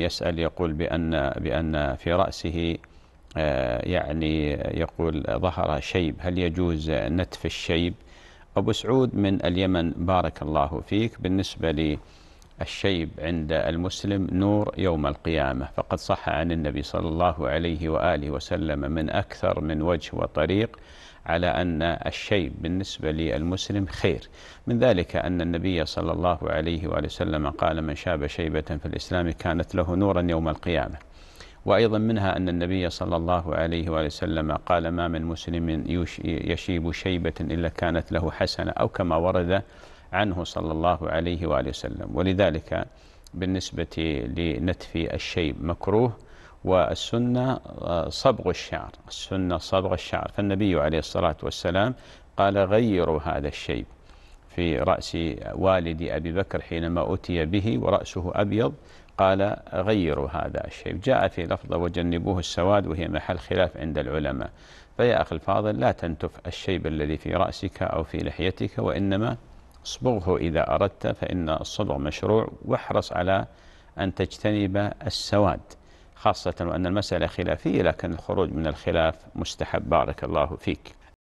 يسأل يقول بأن بأن في رأسه آه، يعني يقول ظهر شيب هل يجوز نتف الشيب أبو سعود من اليمن بارك الله فيك بالنسبة لي الشيب عند المسلم نور يوم القيامة فقد صح عن النبي صلى الله عليه وآله وسلم من أكثر من وجه وطريق على أن الشيب بالنسبة للمسلم خير من ذلك أن النبي صلى الله عليه وآله وسلم قال من شاب شيبة في الإسلام كانت له نورا يوم القيامة وأيضا منها أن النبي صلى الله عليه وآله وسلم قال ما من مسلم يشيب شيبة إلا كانت له حسنة أو كما ورد عنه صلى الله عليه وآله وسلم ولذلك بالنسبة لنتف الشيب مكروه والسنة صبغ الشعر السنة صبغ الشعر فالنبي عليه الصلاة والسلام قال غيروا هذا الشيب في رأس والد أبي بكر حينما أتي به ورأسه أبيض قال غيروا هذا الشيب جاء في لفظة وجنبوه السواد وهي محل خلاف عند العلماء فيا أخي الفاضل لا تنتف الشيب الذي في رأسك أو في لحيتك وإنما اصبغه إذا أردت فإن الصبغ مشروع واحرص على أن تجتنب السواد خاصة وأن المسألة خلافية لكن الخروج من الخلاف مستحب بارك الله فيك